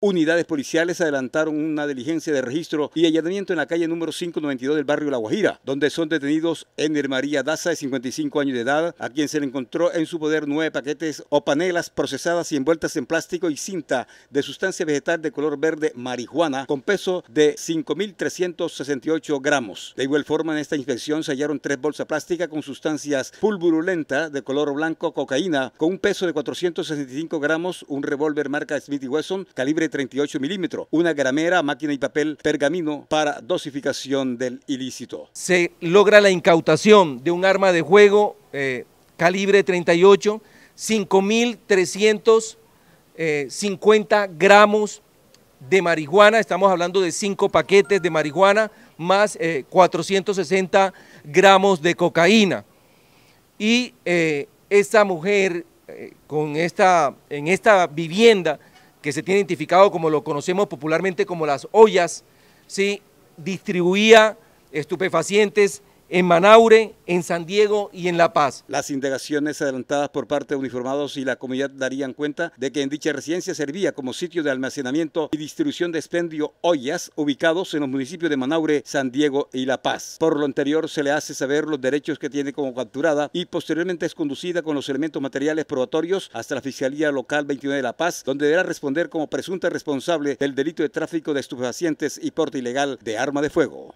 Unidades policiales adelantaron una diligencia de registro y allanamiento en la calle número 592 del barrio La Guajira, donde son detenidos Ener María Daza, de 55 años de edad, a quien se le encontró en su poder nueve paquetes o panelas procesadas y envueltas en plástico y cinta de sustancia vegetal de color verde marihuana con peso de 5.368 gramos. De igual forma, en esta inspección se hallaron tres bolsas plásticas con sustancias pulvurulenta de color blanco cocaína con un peso de 465 gramos, un revólver marca Smith Wesson calibre 38 milímetros, una gramera, máquina y papel pergamino para dosificación del ilícito. Se logra la incautación de un arma de juego eh, calibre 38, 5.350 eh, gramos de marihuana, estamos hablando de 5 paquetes de marihuana más 460 eh, gramos de cocaína. Y esta mujer con esta, en esta vivienda que se tiene identificado como lo conocemos popularmente como las ollas, ¿sí? distribuía estupefacientes en Manaure, en San Diego y en La Paz. Las indagaciones adelantadas por parte de uniformados y la comunidad darían cuenta de que en dicha residencia servía como sitio de almacenamiento y distribución de expendio ollas ubicados en los municipios de Manaure, San Diego y La Paz. Por lo anterior se le hace saber los derechos que tiene como capturada y posteriormente es conducida con los elementos materiales probatorios hasta la Fiscalía Local 29 de La Paz, donde deberá responder como presunta responsable del delito de tráfico de estupefacientes y porte ilegal de arma de fuego.